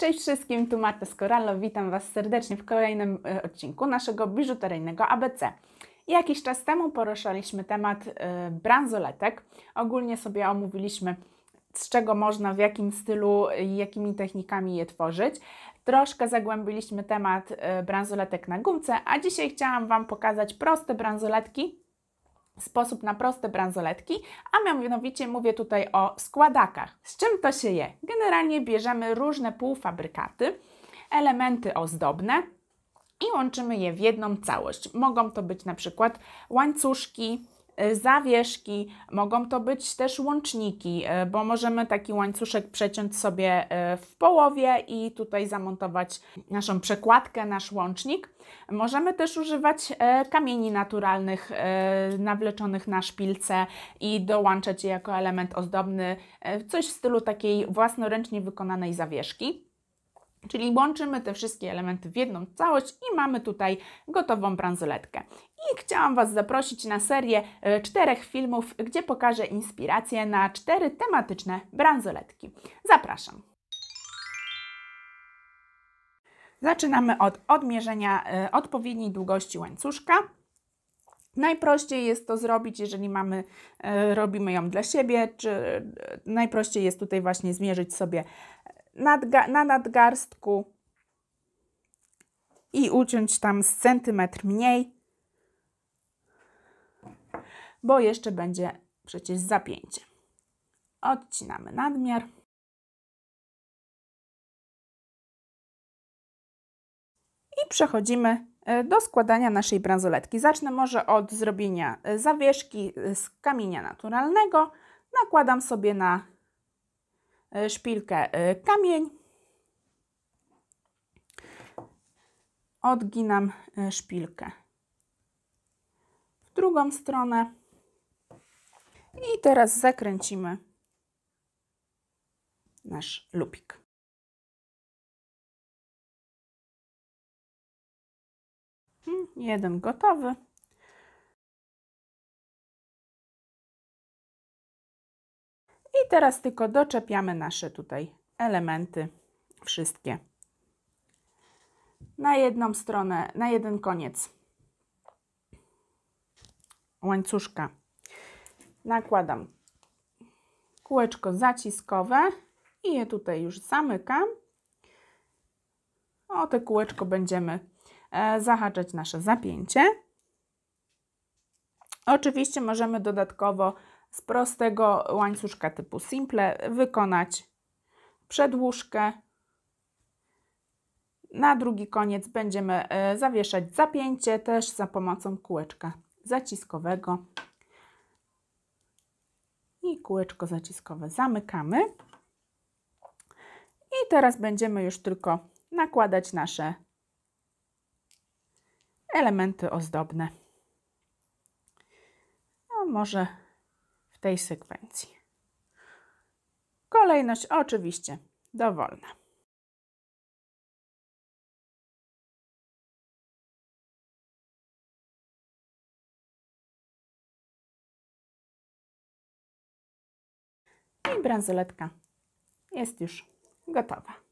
Cześć wszystkim, tu Marta Skorallo, witam Was serdecznie w kolejnym e, odcinku naszego biżuteryjnego ABC. Jakiś czas temu poruszaliśmy temat e, bransoletek. Ogólnie sobie omówiliśmy, z czego można, w jakim stylu i jakimi technikami je tworzyć. Troszkę zagłębiliśmy temat e, bransoletek na gumce, a dzisiaj chciałam Wam pokazać proste bransoletki, sposób na proste bransoletki, a mianowicie mówię tutaj o składakach. Z czym to się je? Generalnie bierzemy różne półfabrykaty, elementy ozdobne i łączymy je w jedną całość. Mogą to być na przykład łańcuszki, E, zawieszki, mogą to być też łączniki, e, bo możemy taki łańcuszek przeciąć sobie e, w połowie i tutaj zamontować naszą przekładkę, nasz łącznik. Możemy też używać kamieni naturalnych nawleczonych na szpilce i dołączać je jako element ozdobny, coś w stylu takiej własnoręcznie wykonanej zawieszki. Czyli łączymy te wszystkie elementy w jedną całość i mamy tutaj gotową bransoletkę. I chciałam Was zaprosić na serię e, czterech filmów, gdzie pokażę inspiracje na cztery tematyczne bransoletki. Zapraszam! Zaczynamy od odmierzenia e, odpowiedniej długości łańcuszka. Najprościej jest to zrobić, jeżeli mamy, e, robimy ją dla siebie, czy najprościej jest tutaj właśnie zmierzyć sobie nadga na nadgarstku i uciąć tam z centymetr mniej, bo jeszcze będzie przecież zapięcie. Odcinamy nadmiar. I przechodzimy e, do składania naszej bransoletki. Zacznę może od zrobienia e, zawieszki z kamienia naturalnego. Nakładam sobie na E, szpilkę e, kamień. Odginam e, szpilkę w drugą stronę. I teraz zakręcimy nasz lupik. Hmm, jeden gotowy. I teraz tylko doczepiamy nasze tutaj elementy wszystkie na jedną stronę, na jeden koniec łańcuszka. Nakładam kółeczko zaciskowe i je tutaj już zamykam. O te kółeczko będziemy e, zahaczać nasze zapięcie. Oczywiście możemy dodatkowo z prostego łańcuszka typu simple wykonać przedłużkę. Na drugi koniec będziemy e, zawieszać zapięcie też za pomocą kółeczka zaciskowego. I kółeczko zaciskowe zamykamy. I teraz będziemy już tylko nakładać nasze elementy ozdobne. A może tej sekwencji. Kolejność oczywiście dowolna. I bransoletka jest już gotowa.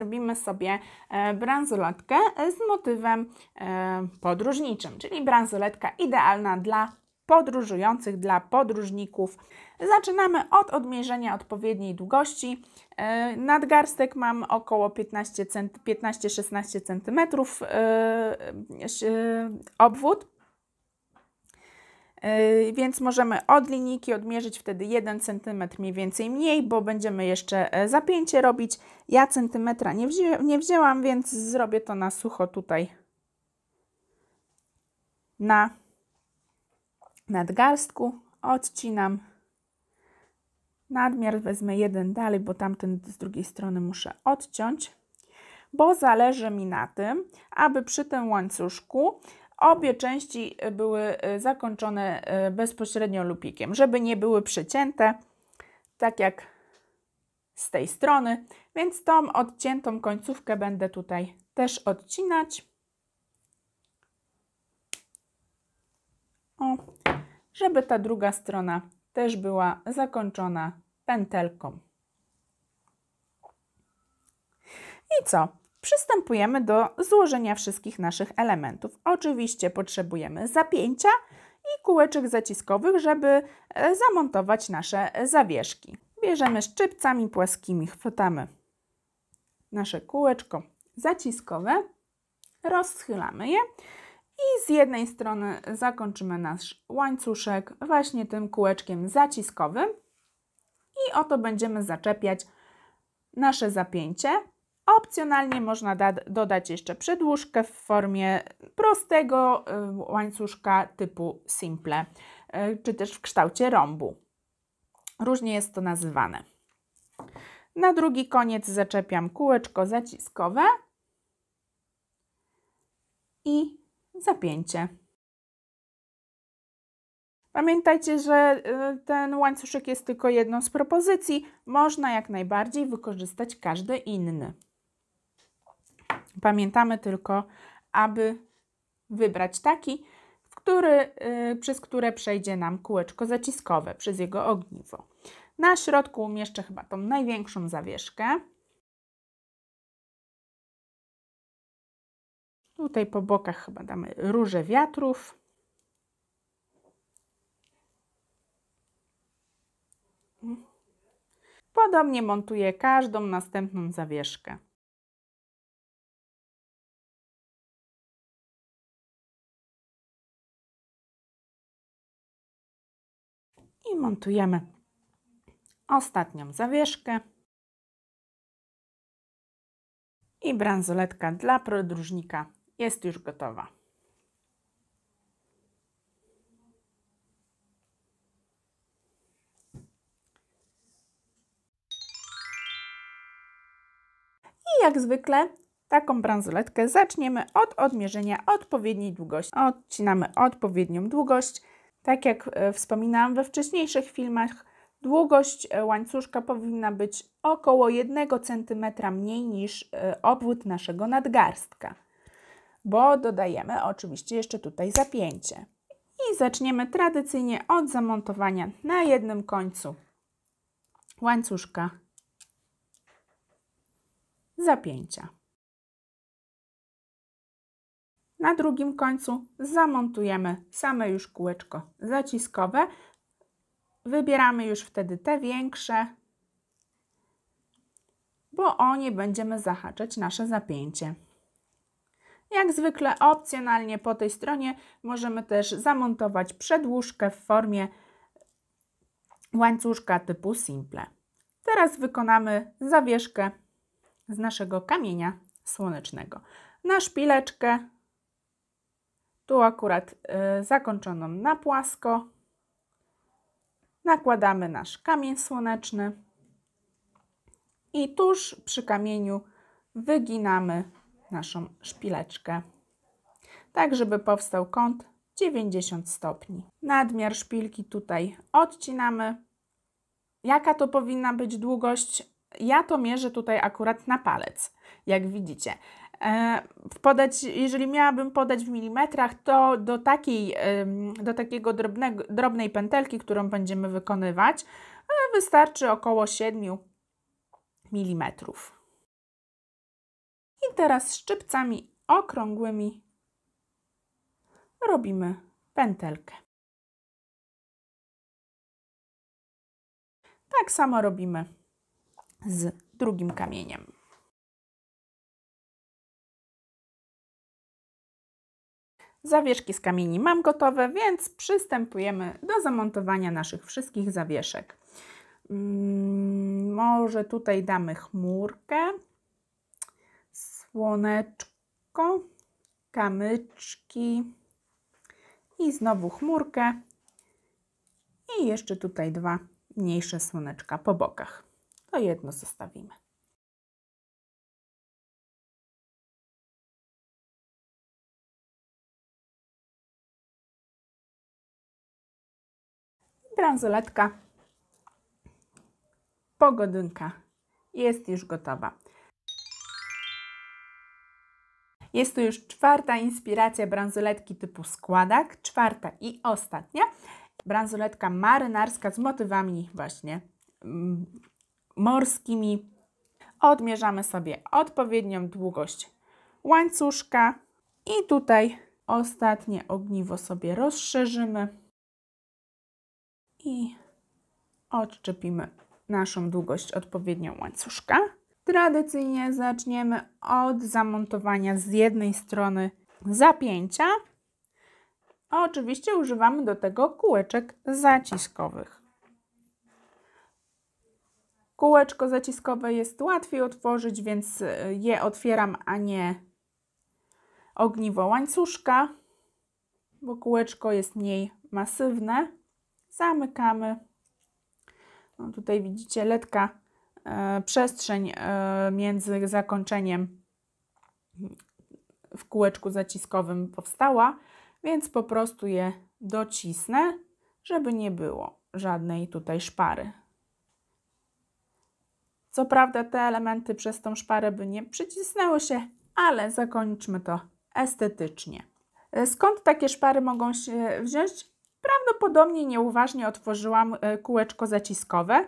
robimy sobie e, bransoletkę e, z motywem e, podróżniczym, czyli bransoletka idealna dla podróżujących, dla podróżników. Zaczynamy od odmierzenia odpowiedniej długości. Nadgarstek mam około 15-16 cm obwód. Yy, więc możemy od linijki odmierzyć wtedy 1 cm mniej więcej mniej, bo będziemy jeszcze e, zapięcie robić. Ja centymetra nie, nie wzięłam, więc zrobię to na sucho tutaj na nadgarstku. Odcinam nadmiar, wezmę jeden dalej, bo tamten z drugiej strony muszę odciąć, bo zależy mi na tym, aby przy tym łańcuszku Obie części e, były e, zakończone e, bezpośrednio lupikiem, żeby nie były przycięte, tak jak z tej strony, więc tą odciętą końcówkę będę tutaj też odcinać. O, żeby ta druga strona też była zakończona pętelką. I co? przystępujemy do złożenia wszystkich naszych elementów. Oczywiście potrzebujemy zapięcia i kółeczek zaciskowych, żeby e, zamontować nasze zawieszki. Bierzemy szczypcami płaskimi, chwytamy nasze kółeczko zaciskowe, rozchylamy je i z jednej strony zakończymy nasz łańcuszek właśnie tym kółeczkiem zaciskowym i oto będziemy zaczepiać nasze zapięcie Opcjonalnie można dodać jeszcze przedłużkę w formie prostego y, łańcuszka typu simple, y, czy też w kształcie rąbu. Różnie jest to nazywane. Na drugi koniec zaczepiam kółeczko zaciskowe i zapięcie. Pamiętajcie, że y, ten łańcuszek jest tylko jedną z propozycji. Można jak najbardziej wykorzystać każdy inny. Pamiętamy tylko, aby wybrać taki, który, y, przez które przejdzie nam kółeczko zaciskowe przez jego ogniwo. Na środku umieszczę chyba tą największą zawieszkę. Tutaj po bokach chyba damy róże wiatrów. Podobnie montuję każdą następną zawieszkę. i montujemy ostatnią zawieszkę i bransoletka dla podróżnika jest już gotowa. I jak zwykle taką bransoletkę zaczniemy od odmierzenia odpowiedniej długości. Odcinamy odpowiednią długość tak jak e, wspominałam we wcześniejszych filmach, długość e, łańcuszka powinna być około 1 cm mniej niż e, obwód naszego nadgarstka, bo dodajemy oczywiście jeszcze tutaj zapięcie. I zaczniemy tradycyjnie od zamontowania na jednym końcu łańcuszka zapięcia. Na drugim końcu zamontujemy same już kółeczko zaciskowe. Wybieramy już wtedy te większe, bo o nie będziemy zahaczać nasze zapięcie. Jak zwykle opcjonalnie po tej stronie możemy też zamontować przedłużkę w formie łańcuszka typu simple. Teraz wykonamy zawieszkę z naszego kamienia słonecznego. Na szpileczkę tu akurat y, zakończoną na płasko. Nakładamy nasz kamień słoneczny i tuż przy kamieniu wyginamy naszą szpileczkę, tak żeby powstał kąt 90 stopni. Nadmiar szpilki tutaj odcinamy. Jaka to powinna być długość? Ja to mierzę tutaj akurat na palec, jak widzicie. E, podać, jeżeli miałabym podać w milimetrach, to do, takiej, do takiego drobnego, drobnej pętelki, którą będziemy wykonywać, e, wystarczy około 7 mm. I teraz szczypcami okrągłymi robimy pętelkę. Tak samo robimy z drugim kamieniem. Zawieszki z kamieni mam gotowe, więc przystępujemy do zamontowania naszych wszystkich zawieszek. Mm, może tutaj damy chmurkę, słoneczko, kamyczki i znowu chmurkę i jeszcze tutaj dwa mniejsze słoneczka po bokach. To jedno zostawimy. bransoletka, pogodynka jest już gotowa. Jest to już czwarta inspiracja bransoletki typu składak, czwarta i ostatnia. Bransoletka marynarska z motywami właśnie mm, morskimi. Odmierzamy sobie odpowiednią długość łańcuszka i tutaj ostatnie ogniwo sobie rozszerzymy i odczepimy naszą długość odpowiednią łańcuszka. Tradycyjnie zaczniemy od zamontowania z jednej strony zapięcia. Oczywiście używamy do tego kółeczek zaciskowych. Kółeczko zaciskowe jest łatwiej otworzyć, więc y, je otwieram, a nie ogniwo łańcuszka, bo kółeczko jest mniej masywne zamykamy. No, tutaj widzicie letka, e, przestrzeń e, między zakończeniem w kółeczku zaciskowym powstała, więc po prostu je docisnę, żeby nie było żadnej tutaj szpary. Co prawda te elementy przez tą szparę by nie przycisnęły się, ale zakończmy to estetycznie. E, skąd takie szpary mogą się wziąć? Prawdopodobnie nieuważnie otworzyłam e, kółeczko zaciskowe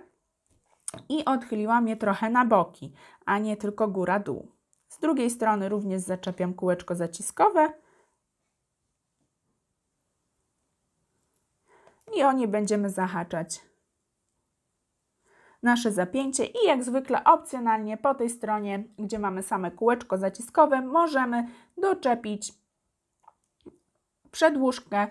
i odchyliłam je trochę na boki, a nie tylko góra-dół. Z drugiej strony również zaczepiam kółeczko zaciskowe i o nie będziemy zahaczać nasze zapięcie i jak zwykle opcjonalnie po tej stronie, gdzie mamy same kółeczko zaciskowe, możemy doczepić przedłużkę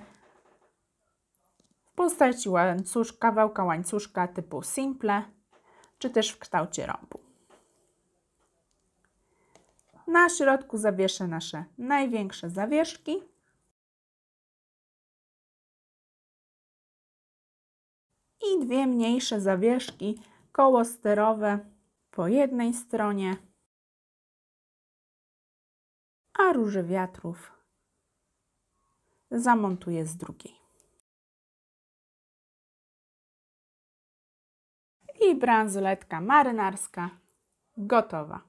postaci łańcusz, kawałka łańcuszka typu simple, czy też w kształcie rąbu. Na środku zawieszę nasze największe zawieszki. I dwie mniejsze zawieszki koło sterowe po jednej stronie, a róże wiatrów zamontuję z drugiej. i bransoletka marynarska gotowa.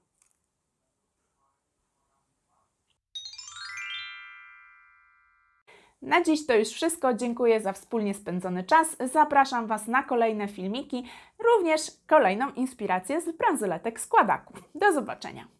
Na dziś to już wszystko. Dziękuję za wspólnie spędzony czas. Zapraszam Was na kolejne filmiki, również kolejną inspirację z bransoletek składaków. Do zobaczenia.